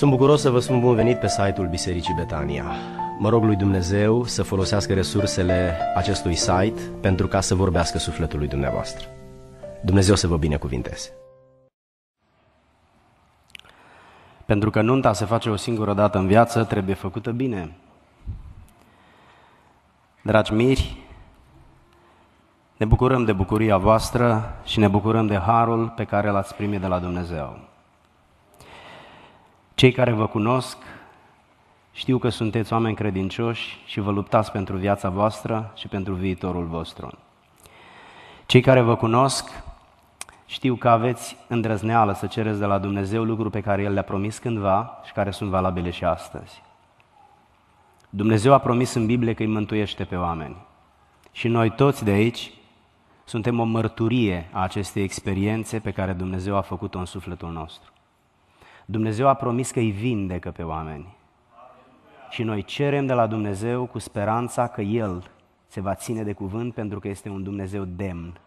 Sunt bucuros să vă spun bun venit pe site-ul Bisericii Betania. Mă rog lui Dumnezeu să folosească resursele acestui site pentru ca să vorbească sufletul lui dumneavoastră. Dumnezeu să vă binecuvinteze! Pentru că nunta se face o singură dată în viață, trebuie făcută bine. Dragi miri, ne bucurăm de bucuria voastră și ne bucurăm de harul pe care l-ați primit de la Dumnezeu. Cei care vă cunosc știu că sunteți oameni credincioși și vă luptați pentru viața voastră și pentru viitorul vostru. Cei care vă cunosc știu că aveți îndrăzneală să cereți de la Dumnezeu lucruri pe care El le-a promis cândva și care sunt valabile și astăzi. Dumnezeu a promis în Biblie că îi mântuiește pe oameni. Și noi toți de aici suntem o mărturie a acestei experiențe pe care Dumnezeu a făcut-o în sufletul nostru. Dumnezeu a promis că îi vindecă pe oameni. Și noi cerem de la Dumnezeu cu speranța că El se va ține de cuvânt pentru că este un Dumnezeu demn.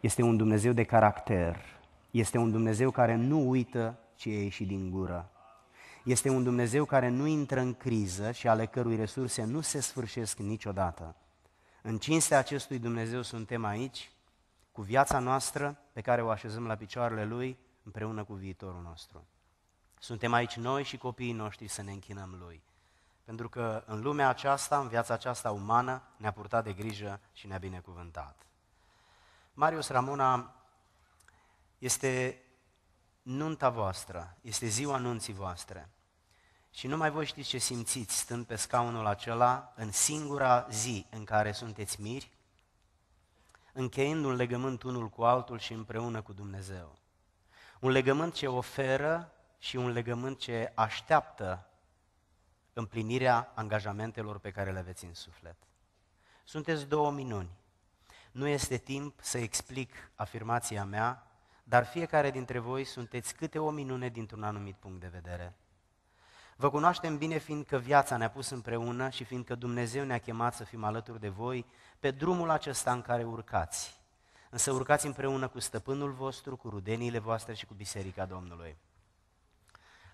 Este un Dumnezeu de caracter. Este un Dumnezeu care nu uită ce e ieșit din gură. Este un Dumnezeu care nu intră în criză și ale cărui resurse nu se sfârșesc niciodată. În cinstea acestui Dumnezeu suntem aici, cu viața noastră pe care o așezăm la picioarele Lui, împreună cu viitorul nostru. Suntem aici noi și copiii noștri să ne închinăm Lui. Pentru că în lumea aceasta, în viața aceasta umană, ne-a purtat de grijă și ne-a binecuvântat. Marius Ramona este nunta voastră, este ziua nunții voastre. Și numai voi știți ce simțiți stând pe scaunul acela în singura zi în care sunteți miri, încheiind un legământ unul cu altul și împreună cu Dumnezeu. Un legământ ce oferă și un legământ ce așteaptă împlinirea angajamentelor pe care le aveți în suflet. Sunteți două minuni. Nu este timp să explic afirmația mea, dar fiecare dintre voi sunteți câte o minune dintr-un anumit punct de vedere. Vă cunoaștem bine fiindcă viața ne-a pus împreună și fiindcă Dumnezeu ne-a chemat să fim alături de voi pe drumul acesta în care urcați însă urcați împreună cu stăpânul vostru, cu rudeniile voastre și cu biserica Domnului.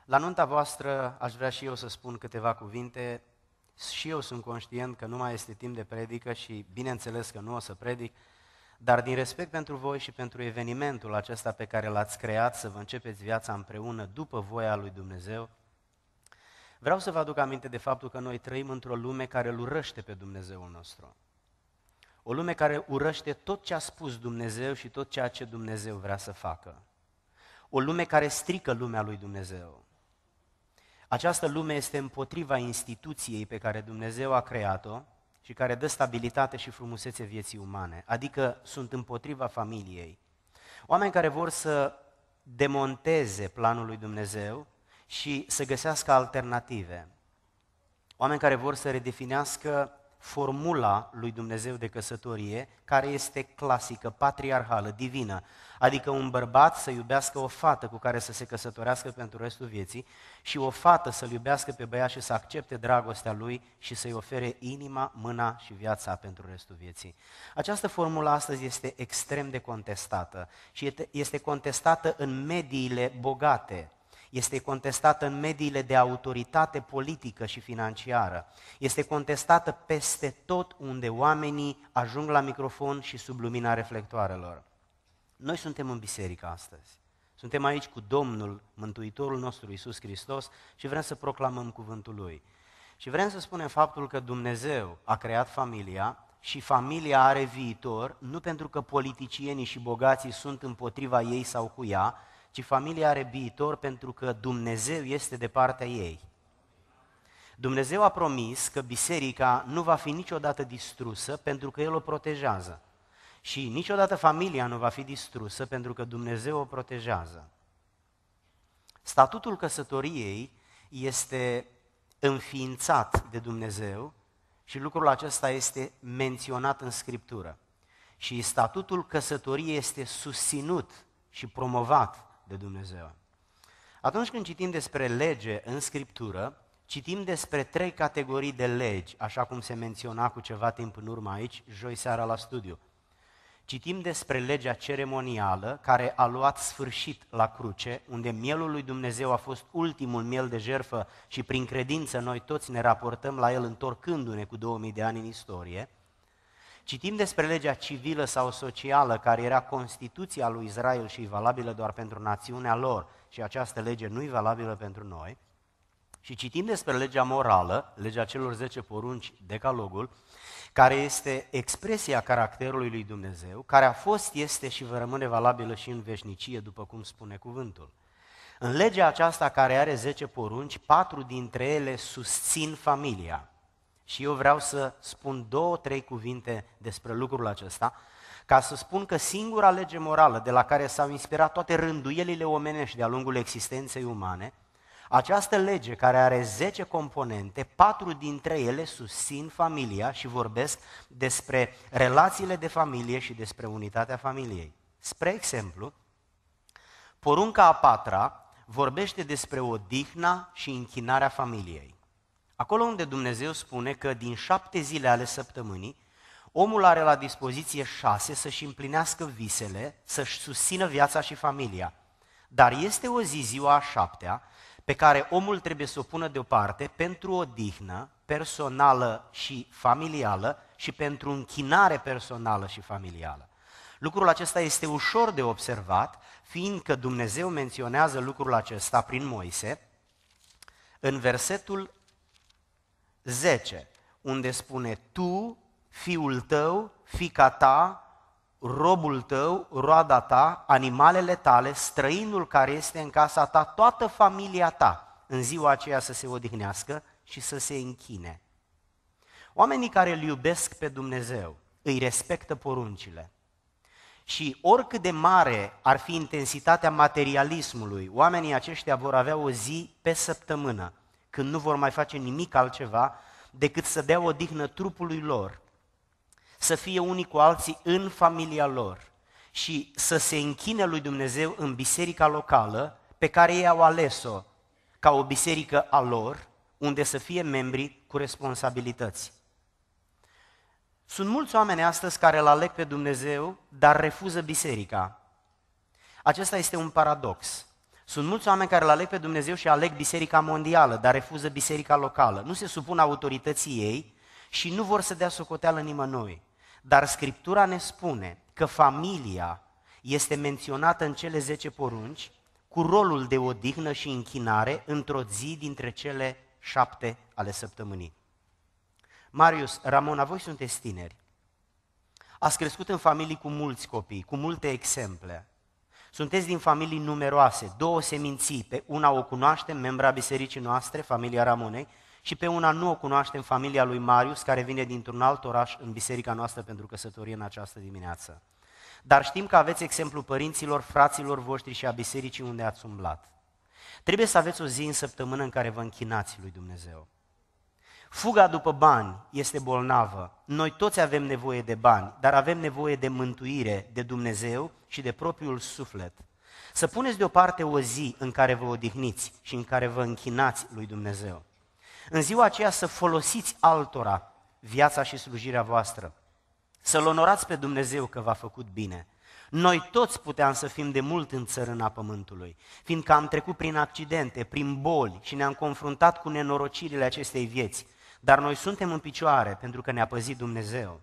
La nunta voastră aș vrea și eu să spun câteva cuvinte. Și eu sunt conștient că nu mai este timp de predică și bineînțeles că nu o să predic, dar din respect pentru voi și pentru evenimentul acesta pe care l-ați creat să vă începeți viața împreună după voia lui Dumnezeu, vreau să vă aduc aminte de faptul că noi trăim într-o lume care îl urăște pe Dumnezeul nostru. O lume care urăște tot ce a spus Dumnezeu și tot ceea ce Dumnezeu vrea să facă. O lume care strică lumea lui Dumnezeu. Această lume este împotriva instituției pe care Dumnezeu a creat-o și care dă stabilitate și frumusețe vieții umane, adică sunt împotriva familiei. Oameni care vor să demonteze planul lui Dumnezeu și să găsească alternative. Oameni care vor să redefinească formula lui Dumnezeu de căsătorie, care este clasică, patriarhală, divină, adică un bărbat să iubească o fată cu care să se căsătorească pentru restul vieții și o fată să-l iubească pe băiat și să accepte dragostea lui și să-i ofere inima, mâna și viața pentru restul vieții. Această formulă astăzi este extrem de contestată și este contestată în mediile bogate, este contestată în mediile de autoritate politică și financiară, este contestată peste tot unde oamenii ajung la microfon și sub lumina reflectoarelor. Noi suntem în biserică astăzi. Suntem aici cu Domnul, Mântuitorul nostru Isus Hristos și vrem să proclamăm cuvântul Lui. Și vrem să spunem faptul că Dumnezeu a creat familia și familia are viitor, nu pentru că politicienii și bogații sunt împotriva ei sau cu ea, ci familia are viitor pentru că Dumnezeu este de partea ei. Dumnezeu a promis că biserica nu va fi niciodată distrusă pentru că El o protejează. Și niciodată familia nu va fi distrusă pentru că Dumnezeu o protejează. Statutul căsătoriei este înființat de Dumnezeu și lucrul acesta este menționat în Scriptură. Și statutul căsătoriei este susținut și promovat de Dumnezeu. Atunci când citim despre lege în Scriptură, citim despre trei categorii de legi, așa cum se menționa cu ceva timp în urmă aici, joi seara la studiu. Citim despre legea ceremonială care a luat sfârșit la cruce, unde mielul lui Dumnezeu a fost ultimul miel de jerfă și prin credință noi toți ne raportăm la el întorcându-ne cu 2000 de ani în istorie – Citim despre legea civilă sau socială care era Constituția lui Israel și valabilă doar pentru națiunea lor și această lege nu e valabilă pentru noi. Și citim despre legea morală, legea celor 10 porunci, decalogul, care este expresia caracterului lui Dumnezeu, care a fost, este și va rămâne valabilă și în veșnicie, după cum spune cuvântul. În legea aceasta care are 10 porunci, patru dintre ele susțin familia. Și eu vreau să spun două, trei cuvinte despre lucrul acesta, ca să spun că singura lege morală de la care s-au inspirat toate rânduielile omenești de-a lungul existenței umane, această lege care are 10 componente, patru dintre ele susțin familia și vorbesc despre relațiile de familie și despre unitatea familiei. Spre exemplu, porunca a patra vorbește despre odihna și închinarea familiei. Acolo unde Dumnezeu spune că din șapte zile ale săptămânii, omul are la dispoziție șase să-și împlinească visele, să-și susțină viața și familia. Dar este o zi, ziua a șaptea, pe care omul trebuie să o pună deoparte pentru o dihnă personală și familială și pentru închinare personală și familială. Lucrul acesta este ușor de observat, fiindcă Dumnezeu menționează lucrul acesta prin Moise în versetul 10, unde spune tu, fiul tău, fica ta, robul tău, roada ta, animalele tale, străinul care este în casa ta, toată familia ta, în ziua aceea să se odihnească și să se închine. Oamenii care îl iubesc pe Dumnezeu îi respectă poruncile. Și oricât de mare ar fi intensitatea materialismului, oamenii aceștia vor avea o zi pe săptămână când nu vor mai face nimic altceva decât să dea odihnă trupului lor, să fie unii cu alții în familia lor și să se închine lui Dumnezeu în biserica locală pe care ei au ales-o ca o biserică a lor, unde să fie membri cu responsabilități. Sunt mulți oameni astăzi care îl aleg pe Dumnezeu, dar refuză biserica. Acesta este un paradox. Sunt mulți oameni care îl aleg pe Dumnezeu și aleg biserica mondială, dar refuză biserica locală. Nu se supun autorității ei și nu vor să dea socoteală nimănui. Dar Scriptura ne spune că familia este menționată în cele 10 porunci cu rolul de odihnă și închinare într-o zi dintre cele șapte ale săptămânii. Marius, Ramona, voi sunteți tineri. Ați crescut în familii cu mulți copii, cu multe exemple. Sunteți din familii numeroase, două seminții, pe una o cunoaștem, membra bisericii noastre, familia Ramonei, și pe una nu o cunoaștem, familia lui Marius, care vine dintr-un alt oraș în biserica noastră pentru căsătorie în această dimineață. Dar știm că aveți exemplu părinților, fraților voștri și a bisericii unde ați umblat. Trebuie să aveți o zi în săptămână în care vă închinați lui Dumnezeu. Fuga după bani este bolnavă. Noi toți avem nevoie de bani, dar avem nevoie de mântuire, de Dumnezeu și de propriul suflet. Să puneți deoparte o zi în care vă odihniți și în care vă închinați lui Dumnezeu. În ziua aceea să folosiți altora viața și slujirea voastră. Să-L onorați pe Dumnezeu că v-a făcut bine. Noi toți puteam să fim de mult în țărâna pământului, fiindcă am trecut prin accidente, prin boli și ne-am confruntat cu nenorocirile acestei vieți. Dar noi suntem în picioare pentru că ne-a păzit Dumnezeu.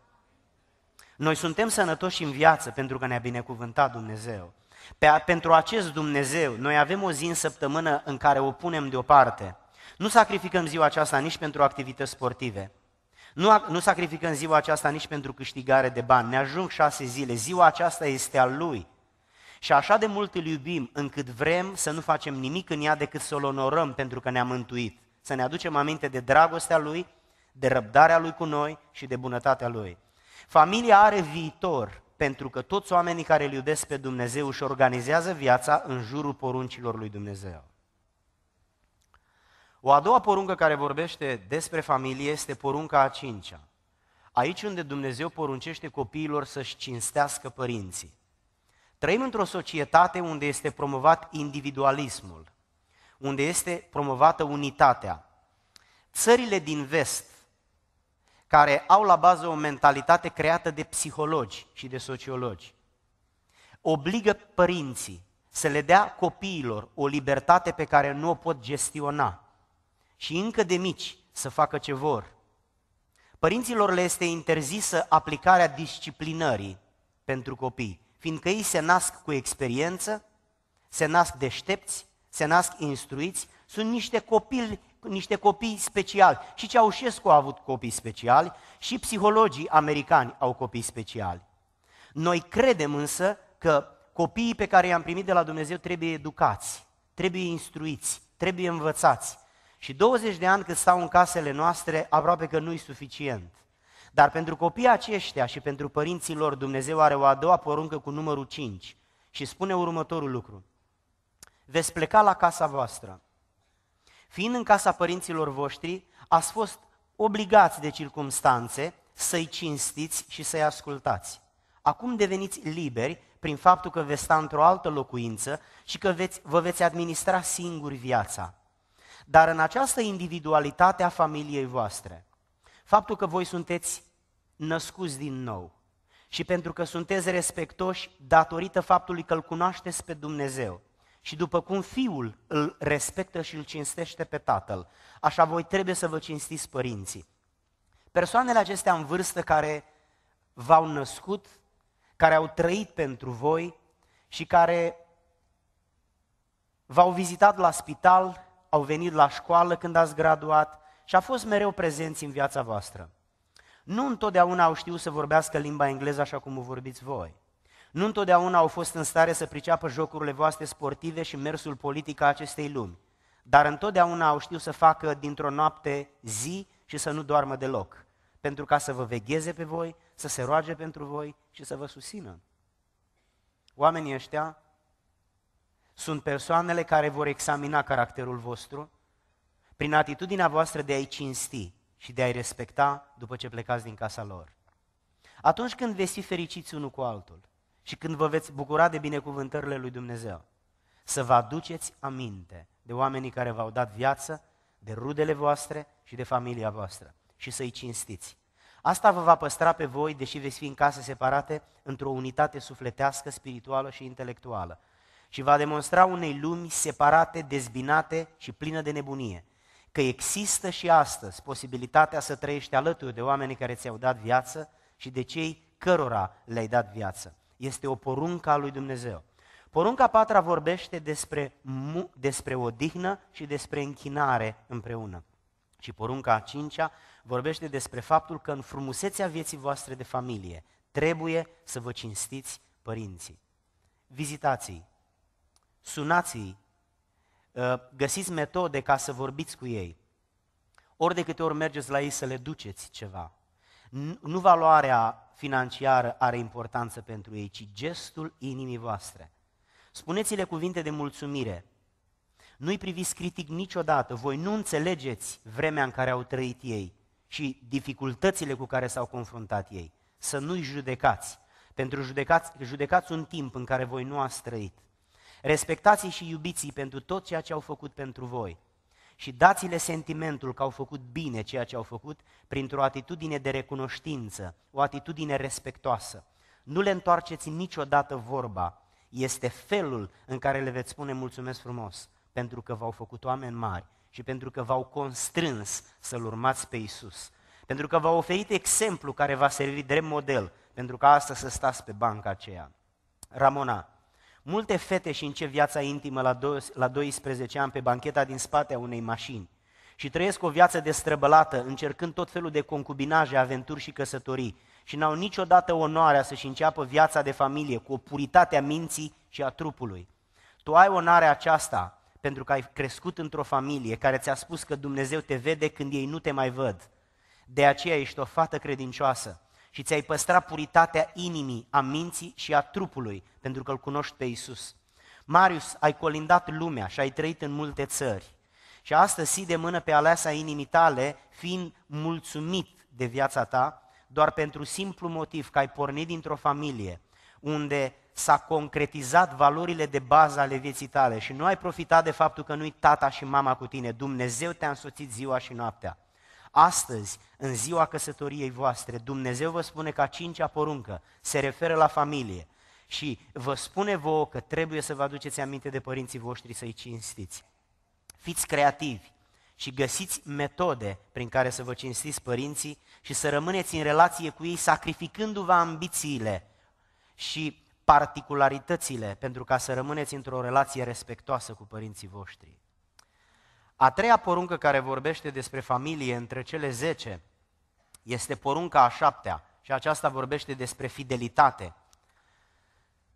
Noi suntem sănătoși în viață pentru că ne-a binecuvântat Dumnezeu. Pe, pentru acest Dumnezeu, noi avem o zi în săptămână în care o punem deoparte. Nu sacrificăm ziua aceasta nici pentru activități sportive. Nu, nu sacrificăm ziua aceasta nici pentru câștigare de bani. Ne ajung șase zile. Ziua aceasta este a Lui. Și așa de mult îl iubim încât vrem să nu facem nimic în ea decât să-L onorăm pentru că ne-a mântuit să ne aducem aminte de dragostea Lui, de răbdarea Lui cu noi și de bunătatea Lui. Familia are viitor pentru că toți oamenii care îl iubesc pe Dumnezeu își organizează viața în jurul poruncilor lui Dumnezeu. O a doua poruncă care vorbește despre familie este porunca a cincea. Aici unde Dumnezeu poruncește copiilor să-și cinstească părinții. Trăim într-o societate unde este promovat individualismul unde este promovată unitatea. Țările din vest, care au la bază o mentalitate creată de psihologi și de sociologi, obligă părinții să le dea copiilor o libertate pe care nu o pot gestiona și încă de mici să facă ce vor. Părinților le este interzisă aplicarea disciplinării pentru copii, fiindcă ei se nasc cu experiență, se nasc deștepți se nasc instruiți, sunt niște copii, niște copii speciali. Și Ceaușescu a avut copii speciali și psihologii americani au copii speciali. Noi credem însă că copiii pe care i-am primit de la Dumnezeu trebuie educați, trebuie instruiți, trebuie învățați. Și 20 de ani cât stau în casele noastre, aproape că nu-i suficient. Dar pentru copiii aceștia și pentru părinții lor, Dumnezeu are o a doua poruncă cu numărul 5 și spune următorul lucru veți pleca la casa voastră. Fiind în casa părinților voștri, ați fost obligați de circumstanțe să-i cinstiți și să-i ascultați. Acum deveniți liberi prin faptul că veți sta într-o altă locuință și că veți, vă veți administra singuri viața. Dar în această individualitate a familiei voastre, faptul că voi sunteți născuți din nou și pentru că sunteți respectoși datorită faptului că îl cunoașteți pe Dumnezeu, și după cum fiul îl respectă și îl cinstește pe tatăl, așa voi trebuie să vă cinstiți părinții. Persoanele acestea în vârstă care v-au născut, care au trăit pentru voi și care v-au vizitat la spital, au venit la școală când ați graduat și a fost mereu prezenți în viața voastră. Nu întotdeauna au știut să vorbească limba engleză așa cum o vorbiți voi. Nu întotdeauna au fost în stare să priceapă jocurile voastre sportive și mersul politic a acestei lumi, dar întotdeauna au știut să facă dintr-o noapte zi și să nu doarmă deloc, pentru ca să vă vegheze pe voi, să se roage pentru voi și să vă susțină. Oamenii ăștia sunt persoanele care vor examina caracterul vostru prin atitudinea voastră de a-i cinsti și de a-i respecta după ce plecați din casa lor. Atunci când veți fi fericiți unul cu altul, și când vă veți bucura de binecuvântările lui Dumnezeu. Să vă aduceți aminte de oamenii care v-au dat viață, de rudele voastre și de familia voastră și să-i cinstiți. Asta vă va păstra pe voi, deși veți fi în case separate, într-o unitate sufletească, spirituală și intelectuală. Și va demonstra unei lumi separate, dezbinate și plină de nebunie, că există și astăzi posibilitatea să trăiești alături de oamenii care ți-au dat viață și de cei cărora le-ai dat viață este o poruncă a lui Dumnezeu. Porunca patra vorbește despre, despre odihnă și despre închinare împreună. Și porunca a cincea vorbește despre faptul că în frumusețea vieții voastre de familie trebuie să vă cinstiți părinții. Vizitați-i, sunați-i, ă, găsiți metode ca să vorbiți cu ei. Ori de câte ori mergeți la ei să le duceți ceva. Nu valoarea financiară are importanță pentru ei, ci gestul inimii voastre. Spuneți-le cuvinte de mulțumire. Nu-i priviți critic niciodată, voi nu înțelegeți vremea în care au trăit ei și dificultățile cu care s-au confruntat ei. Să nu-i judecați, pentru judecați, judecați un timp în care voi nu ați trăit. Respectați și iubiți-i pentru tot ceea ce au făcut pentru voi și dați-le sentimentul că au făcut bine ceea ce au făcut printr-o atitudine de recunoștință, o atitudine respectoasă. Nu le întoarceți niciodată vorba, este felul în care le veți spune mulțumesc frumos, pentru că v-au făcut oameni mari și pentru că v-au constrâns să-L urmați pe Isus. Pentru că v au oferit exemplu care va servi drept model, pentru că asta să stați pe banca aceea. Ramona, Multe fete și încep viața intimă la, do- la 12 ani pe bancheta din spatea unei mașini și trăiesc o viață destrăbălată, încercând tot felul de concubinaje, aventuri și căsătorii și n-au niciodată onoarea să-și înceapă viața de familie cu o puritate a minții și a trupului. Tu ai onoarea aceasta pentru că ai crescut într-o familie care ți-a spus că Dumnezeu te vede când ei nu te mai văd. De aceea ești o fată credincioasă și ți-ai păstra puritatea inimii, a minții și a trupului, pentru că îl cunoști pe Isus. Marius, ai colindat lumea și ai trăit în multe țări. Și astăzi si de mână pe aleasa inimii tale, fiind mulțumit de viața ta, doar pentru simplu motiv că ai pornit dintr-o familie unde s-a concretizat valorile de bază ale vieții tale și nu ai profitat de faptul că nu-i tata și mama cu tine, Dumnezeu te-a însoțit ziua și noaptea. Astăzi, în ziua căsătoriei voastre, Dumnezeu vă spune că a cincea poruncă se referă la familie și vă spune vouă că trebuie să vă aduceți aminte de părinții voștri să-i cinstiți. Fiți creativi și găsiți metode prin care să vă cinstiți părinții și să rămâneți în relație cu ei sacrificându-vă ambițiile și particularitățile pentru ca să rămâneți într-o relație respectoasă cu părinții voștri. A treia poruncă care vorbește despre familie între cele zece este porunca a șaptea și aceasta vorbește despre fidelitate.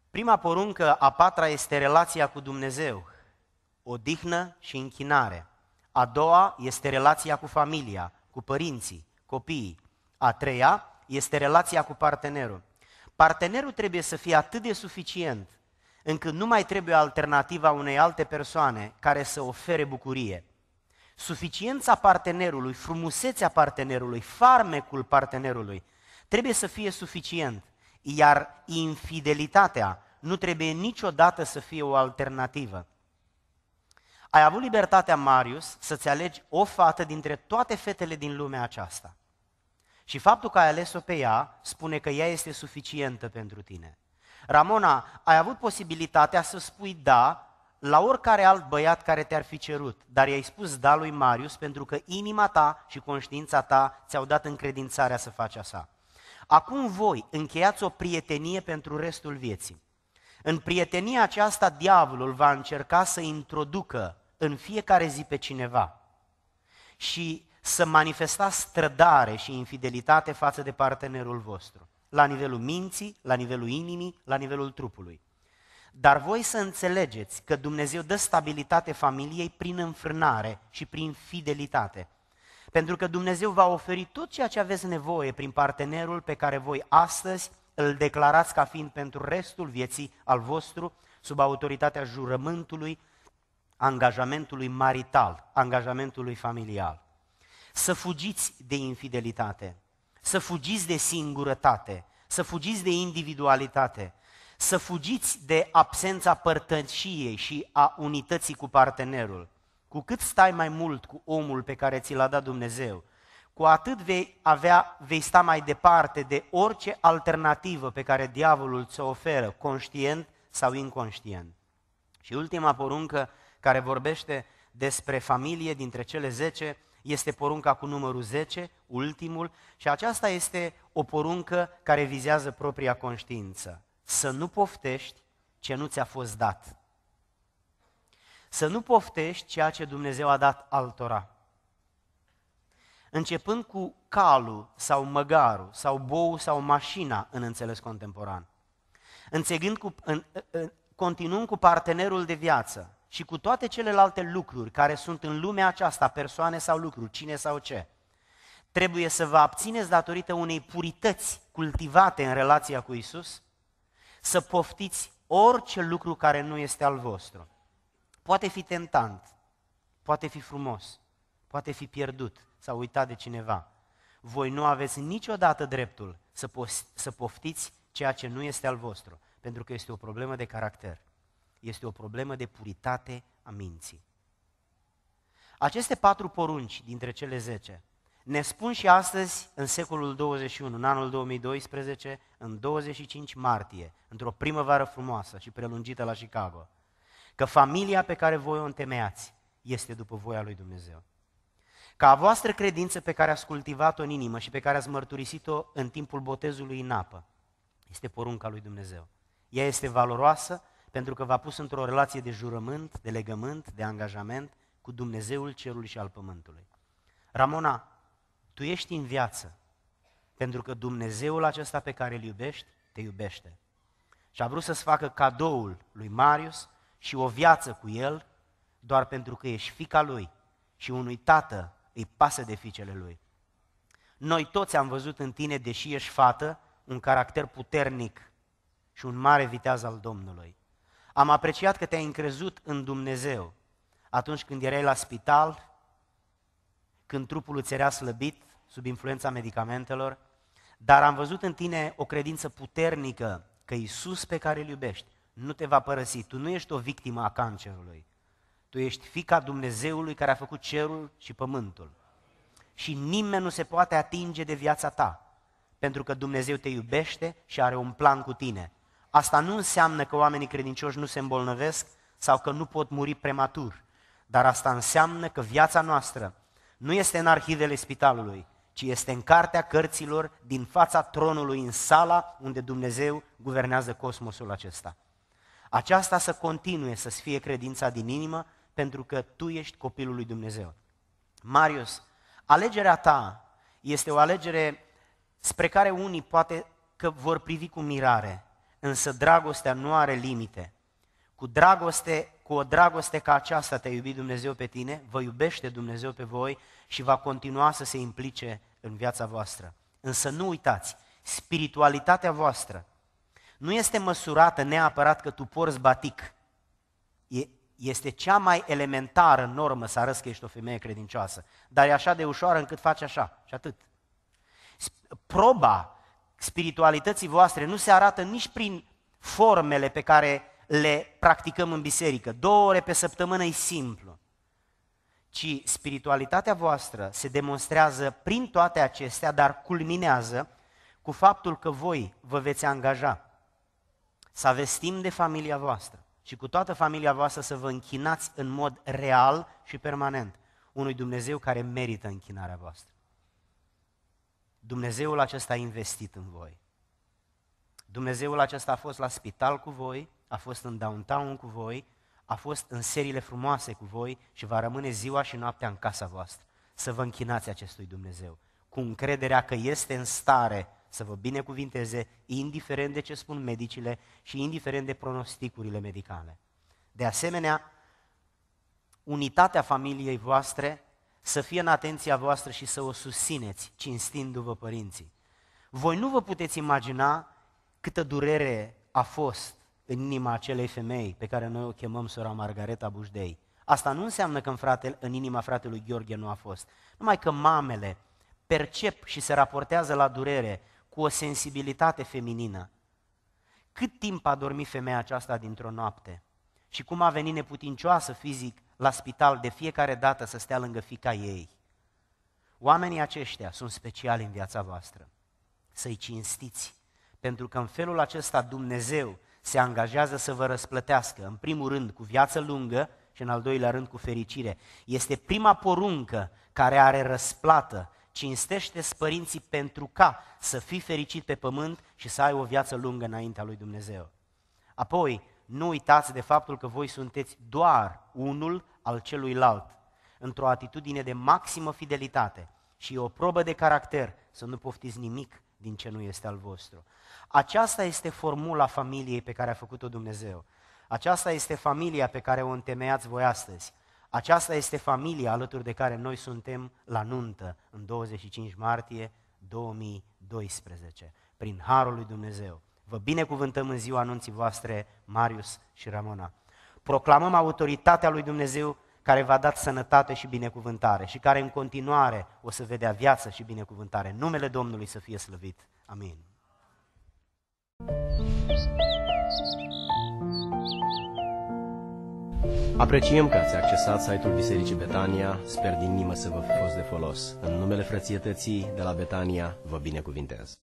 Prima poruncă, a patra, este relația cu Dumnezeu, odihnă și închinare. A doua este relația cu familia, cu părinții, copiii. A treia este relația cu partenerul. Partenerul trebuie să fie atât de suficient încât nu mai trebuie alternativa unei alte persoane care să ofere bucurie. Suficiența partenerului, frumusețea partenerului, farmecul partenerului trebuie să fie suficient, iar infidelitatea nu trebuie niciodată să fie o alternativă. Ai avut libertatea, Marius, să-ți alegi o fată dintre toate fetele din lumea aceasta. Și faptul că ai ales-o pe ea spune că ea este suficientă pentru tine. Ramona, ai avut posibilitatea să spui da la oricare alt băiat care te-ar fi cerut, dar i-ai spus da lui Marius pentru că inima ta și conștiința ta ți-au dat încredințarea să faci asta. Acum voi încheiați o prietenie pentru restul vieții. În prietenia aceasta, diavolul va încerca să introducă în fiecare zi pe cineva și să manifesta strădare și infidelitate față de partenerul vostru, la nivelul minții, la nivelul inimii, la nivelul trupului. Dar voi să înțelegeți că Dumnezeu dă stabilitate familiei prin înfrânare și prin fidelitate. Pentru că Dumnezeu va oferi tot ceea ce aveți nevoie prin partenerul pe care voi astăzi îl declarați ca fiind pentru restul vieții al vostru, sub autoritatea jurământului, angajamentului marital, angajamentului familial. Să fugiți de infidelitate, să fugiți de singurătate, să fugiți de individualitate, să fugiți de absența părtășiei și a unității cu partenerul. Cu cât stai mai mult cu omul pe care ți l-a dat Dumnezeu, cu atât vei, avea, vei sta mai departe de orice alternativă pe care diavolul ți-o oferă, conștient sau inconștient. Și ultima poruncă care vorbește despre familie dintre cele 10 este porunca cu numărul 10, ultimul, și aceasta este o poruncă care vizează propria conștiință să nu poftești ce nu ți-a fost dat. Să nu poftești ceea ce Dumnezeu a dat altora. Începând cu calul sau măgarul sau boul sau mașina în înțeles contemporan. Înțegând cu, în, în, continuând cu partenerul de viață și cu toate celelalte lucruri care sunt în lumea aceasta, persoane sau lucruri, cine sau ce trebuie să vă abțineți datorită unei purități cultivate în relația cu Isus, să poftiți orice lucru care nu este al vostru. Poate fi tentant, poate fi frumos, poate fi pierdut sau uitat de cineva. Voi nu aveți niciodată dreptul să, po- să poftiți ceea ce nu este al vostru, pentru că este o problemă de caracter. Este o problemă de puritate a minții. Aceste patru porunci dintre cele zece ne spun și astăzi, în secolul 21, în anul 2012, în 25 martie, într-o primăvară frumoasă și prelungită la Chicago, că familia pe care voi o întemeiați este după voia lui Dumnezeu. Ca a voastră credință pe care ați cultivat-o în inimă și pe care ați mărturisit-o în timpul botezului în apă, este porunca lui Dumnezeu. Ea este valoroasă pentru că v-a pus într-o relație de jurământ, de legământ, de angajament cu Dumnezeul cerului și al pământului. Ramona, tu ești în viață pentru că Dumnezeul acesta pe care îl iubești, te iubește. Și a vrut să-ți facă cadoul lui Marius și o viață cu el, doar pentru că ești fica lui și unui tată îi pasă de fiicele lui. Noi toți am văzut în tine, deși ești fată, un caracter puternic și un mare viteaz al Domnului. Am apreciat că te-ai încrezut în Dumnezeu atunci când erai la spital când trupul îți era slăbit sub influența medicamentelor, dar am văzut în tine o credință puternică că Isus pe care îl iubești nu te va părăsi. Tu nu ești o victimă a cancerului. Tu ești fica Dumnezeului care a făcut cerul și pământul. Și nimeni nu se poate atinge de viața ta, pentru că Dumnezeu te iubește și are un plan cu tine. Asta nu înseamnă că oamenii credincioși nu se îmbolnăvesc sau că nu pot muri prematur, dar asta înseamnă că viața noastră nu este în arhivele spitalului, ci este în cartea cărților din fața tronului în sala unde Dumnezeu guvernează cosmosul acesta. Aceasta să continue să fie credința din inimă, pentru că tu ești copilul lui Dumnezeu. Marius, alegerea ta este o alegere spre care unii poate că vor privi cu mirare, însă dragostea nu are limite. Cu dragoste, cu o dragoste ca aceasta te-a iubit Dumnezeu pe tine, vă iubește Dumnezeu pe voi și va continua să se implice în viața voastră. Însă nu uitați, spiritualitatea voastră nu este măsurată neapărat că tu porți batic. este cea mai elementară normă să arăți că ești o femeie credincioasă, dar e așa de ușoară încât faci așa și atât. Proba spiritualității voastre nu se arată nici prin formele pe care le practicăm în biserică. Două ore pe săptămână e simplu. Ci spiritualitatea voastră se demonstrează prin toate acestea, dar culminează cu faptul că voi vă veți angaja să aveți timp de familia voastră și cu toată familia voastră să vă închinați în mod real și permanent unui Dumnezeu care merită închinarea voastră. Dumnezeul acesta a investit în voi. Dumnezeul acesta a fost la spital cu voi, a fost în downtown cu voi, a fost în seriile frumoase cu voi și va rămâne ziua și noaptea în casa voastră. Să vă închinați acestui Dumnezeu cu încrederea că este în stare să vă binecuvinteze, indiferent de ce spun medicile și indiferent de pronosticurile medicale. De asemenea, unitatea familiei voastre să fie în atenția voastră și să o susțineți, cinstindu-vă părinții. Voi nu vă puteți imagina câtă durere a fost în inima acelei femei pe care noi o chemăm sora Margareta Bușdei. Asta nu înseamnă că în, fratele, în inima fratelui Gheorghe nu a fost. Numai că mamele percep și se raportează la durere cu o sensibilitate feminină. Cât timp a dormit femeia aceasta dintr-o noapte? Și cum a venit neputincioasă fizic la spital de fiecare dată să stea lângă fica ei? Oamenii aceștia sunt speciali în viața voastră. Să-i cinstiți, pentru că în felul acesta Dumnezeu se angajează să vă răsplătească, în primul rând cu viață lungă și în al doilea rând cu fericire. Este prima poruncă care are răsplată. cinstește părinții pentru ca să fii fericit pe pământ și să ai o viață lungă înaintea lui Dumnezeu. Apoi, nu uitați de faptul că voi sunteți doar unul al celuilalt, într-o atitudine de maximă fidelitate și o probă de caracter să nu poftiți nimic din ce nu este al vostru. Aceasta este formula familiei pe care a făcut-o Dumnezeu. Aceasta este familia pe care o întemeiați voi astăzi. Aceasta este familia alături de care noi suntem la nuntă în 25 martie 2012, prin Harul lui Dumnezeu. Vă binecuvântăm în ziua anunții voastre, Marius și Ramona. Proclamăm autoritatea lui Dumnezeu care v-a dat sănătate și binecuvântare și care în continuare o să vedea viață și binecuvântare. Numele Domnului să fie slăvit. Amin. Apreciem că ați accesat site-ul Bisericii Betania. Sper din inimă să vă fi fost de folos. În numele frățietății de la Betania, vă binecuvintez.